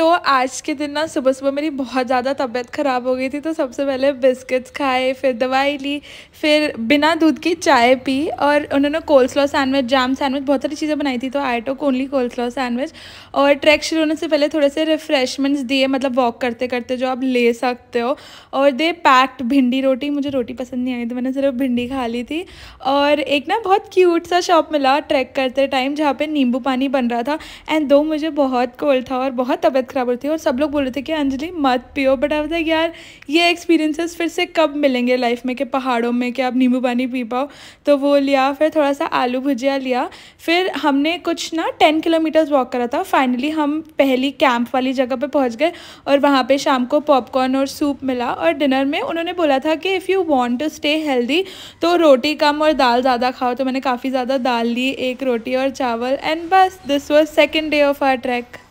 सो so, आज के दिन ना सुबह सुबह मेरी बहुत ज़्यादा तबीयत ख़राब हो गई थी तो सबसे पहले बिस्किट्स खाए फिर दवाई ली फिर बिना दूध की चाय पी और उन्होंने कोल्सलॉ सैंडविच जाम सैंडविच बहुत सारी चीज़ें बनाई थी तो I took only coleslaw sandwich और ट्रैक शुरू होने से पहले थोड़े से रिफ्रेशमेंट्स दिए मतलब वॉक करते करते जो आप ले सकते हो और दे पैक्ड भिंडी रोटी मुझे रोटी पसंद नहीं आई तो मैंने सिर्फ भिंडी खा ली थी और एक ना बहुत क्यूट सा शॉप मिला ट्रैक करते टाइम जहाँ पर नींबू पानी बन रहा था एंड दो मुझे बहुत कोल्ड था और बहुत तबियत खराब होती है और सब लोग बोल रहे थे कि अंजलि मत पियो बट आई लाइक यार ये एक्सपीरियंसेस फिर से कब मिलेंगे लाइफ में कि पहाड़ों में कि आप नींबू पानी पी पाओ तो वो लिया फिर थोड़ा सा आलू भुजिया लिया फिर हमने कुछ ना टेन किलोमीटर्स वॉक करा था फाइनली हम पहली कैंप वाली जगह पर पहुँच गए और वहाँ पर शाम को पॉपकॉर्न और सूप मिला और डिनर में उन्होंने बोला था कि if you want to stay healthy तो रोटी कम और दाल ज़्यादा खाओ तो मैंने काफ़ी ज़्यादा दाल ली एक रोटी और चावल एंड बस this was second day of our track